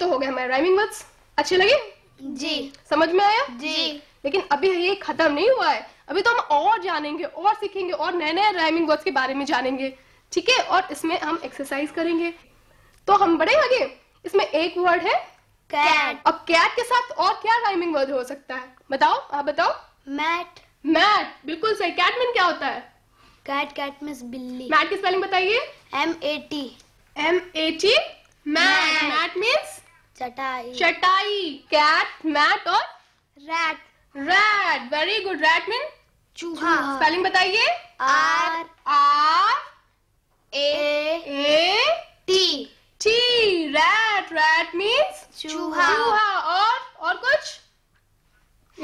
तो हो गया हमारे राइमिंग वर्ड्स अच्छे लगे जी समझ में आया जी लेकिन अभी ये खत्म नहीं हुआ है अभी तो हम और जानेंगे और सीखेंगे और नए नए राइमिंग वर्ड्स के बारे में जानेंगे ठीक है और इसमें हम एक्सरसाइज करेंगे तो हम बड़े आगे इसमें एक वर्ड है कैट अब कैट के साथ और क्या राइमिंग वर्ड हो सकता है बताओ आप बताओ मैट मैट बिल्कुल सही कैट मीन क्या होता है कैट कैट मिस बिल्ली मैट की स्पेलिंग बताइए M A T M A T mat mat means चटाई चटाई कैट मैट और rat rat very good rat mean चूहा स्पेलिंग बताइए R R A A T T rat rat means चूहा चूहा और और कुछ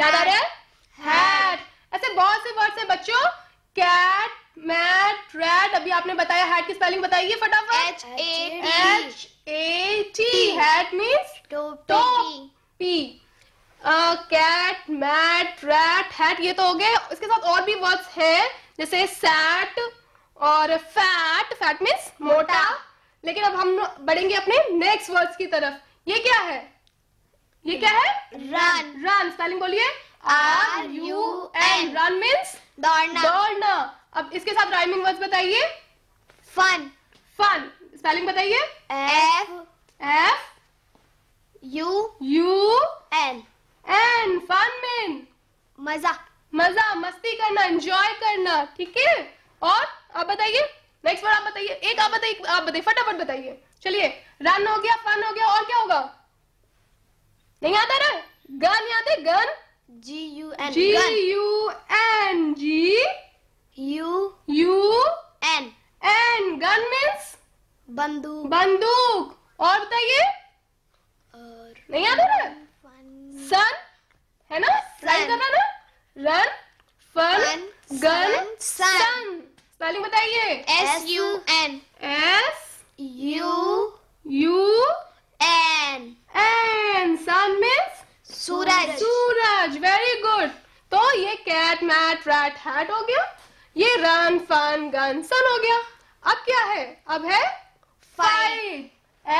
याद आ रहा है ऐसे बहुत से वर्ड्स है बच्चों कैट मैट रैट अभी आपने बताया हैट की स्पेलिंग बताइए फटाफट H A H A T hat means टोपी कैट मैट रैट हैट ये तो हो गए इसके साथ और भी वर्ड्स है जैसे सैट और फैट फैट मीन्स मोटा लेकिन अब हम बढ़ेंगे अपने नेक्स्ट वर्ड्स की तरफ ये क्या है ये क्या है रन रन स्पेलिंग बोलिए R U N run means दौड़ना दौड़ना अब इसके साथ राइमिंग वर्ड्स बताइए फन फन स्पेलिंग बताइए F F U U N N fun में मजा मजा मस्ती करना एंजॉय करना ठीक है और आप बताइए नेक्स्ट वर्ड आप बताइए एक आप बताइए आप बताइए फटाफट बताइए चलिए रन हो गया फन हो गया और क्या होगा नहीं आता ना गन याद है gun G U N G U N G U U N N gun means बंदूक बंदूक और बताइए नहीं याद है ना सन है ना रन करना ना run fun gun sun spelling बताइए S U N S U U N N sun means सूरज सूरज वेरी गुड तो ये कैट मैट रैट हैट हो गया ये रन फन गन सन हो गया अब क्या है अब है five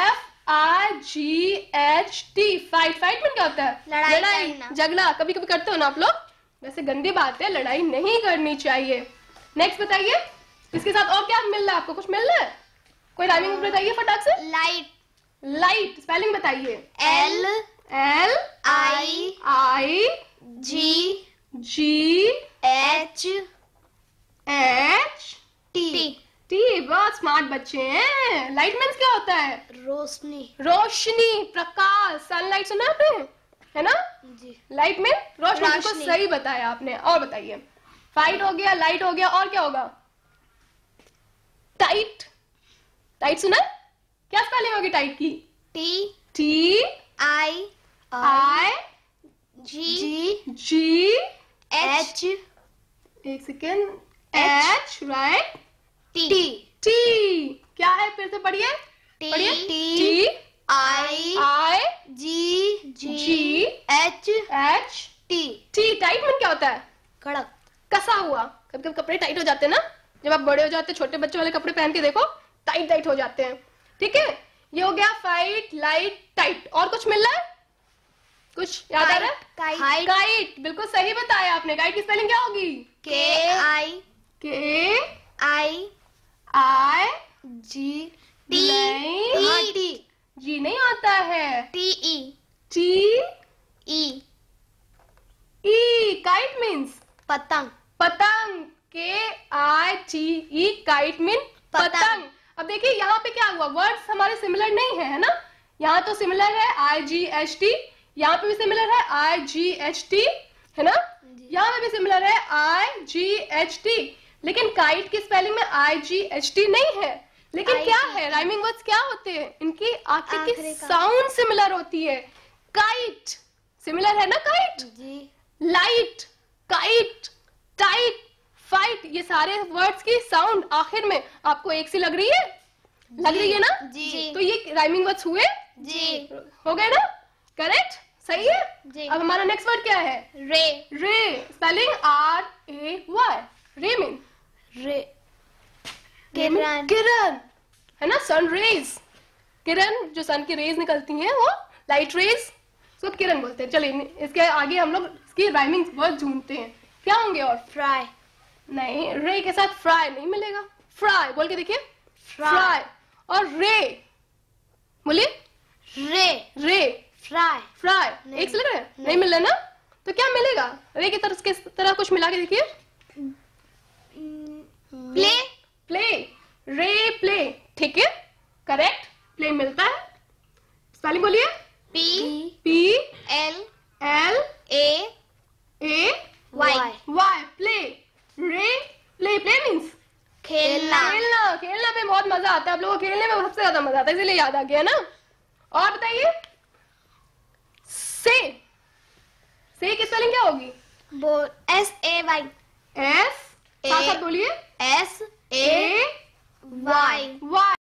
F R G H T fight fight में क्या होता है लड़ाई, लड़ाई झगड़ा कभी कभी करते हो ना आप लोग वैसे गंदी बात है लड़ाई नहीं करनी चाहिए नेक्स्ट बताइए इसके साथ और क्या मिल रहा है आपको कुछ मिल रहा है कोई राइमिंग बताइए फटाक से लाइट लाइट स्पेलिंग बताइए L L I I G G H H T बहुत स्मार्ट बच्चे हैं लाइट मीन्स क्या होता है रोशनी रोशनी प्रकाश सनलाइट सुना आपने है ना जी लाइट मीन रोशनी को सही बताया आपने और बताइए फाइट हो गया लाइट हो गया और क्या होगा टाइट टाइट सुना क्या स्पेलिंग होगी टाइट की T T I I G G H एक second H right T T क्या है फिर से पढ़िए पढ़िए T I I G G H H T T tight mean क्या होता है कड़क कसा हुआ कभी कभी कपड़े टाइट हो जाते हैं ना जब आप बड़े हो जाते हैं छोटे बच्चे वाले कपड़े पहन के देखो टाइट टाइट हो जाते हैं ठीक है ये हो गया फाइट लाइट टाइट और कुछ मिल रहा है कुछ याद आ रहा है काइट बिल्कुल सही बताया आपने काइट की स्पेलिंग क्या होगी के टी टी टी ये नहीं आता है T E T E E kite means पतंग पतंग K I T E kite mean पतंग अब देखिए यहाँ पे क्या हुआ वर्ड्स हमारे सिमिलर नहीं है है ना यहाँ तो सिमिलर है आई जी एच टी यहाँ पे भी सिमिलर है आई जी एच टी है ना यहाँ पे भी सिमिलर है आई जी एच टी लेकिन काइट की स्पेलिंग में आई जी एच टी नहीं है राइमिंग वर्ड्स क्या होते हैं इनकी आंखें की साउंड सिमिलर होती है काइट सिमिलर है ना काइट जी लाइट काइट टाइट फाइट ये सारे वर्ड्स की साउंड आखिर में आपको एक सी लग रही है लग रही है ना जी तो ये राइमिंग वर्ड्स हुए जी हो गए ना करेक्ट सही है जी अब हमारा नेक्स्ट वर्ड क्या है ray ray spelling R A Y ray mean ray किरण किरण है ना सन रेज किरण जो सन की रेज निकलती हैं वो लाइट रेज सो किरण बोलते हैं चलिए इसके आगे हम लोग इसकी राइमिंग बहुत झूमते हैं क्या होंगे और फ्राई नहीं रे के साथ फ्राई नहीं मिलेगा फ्राई बोल के देखिए फ्राई और रे बोलिए रे रे फ्राई फ्राई एक से लग रहा है नहीं मिल रहा ना तो क्या मिलेगा रे की तरह उसके तरह कुछ मिला के देखिए मजा आता है आप लोगों को खेलने में सबसे ज्यादा मजा आता है इसीलिए याद आ गया ना और बताइए से से की स्पेलिंग क्या होगी बोल S A Y S A बोलिए एस ए वाई वाई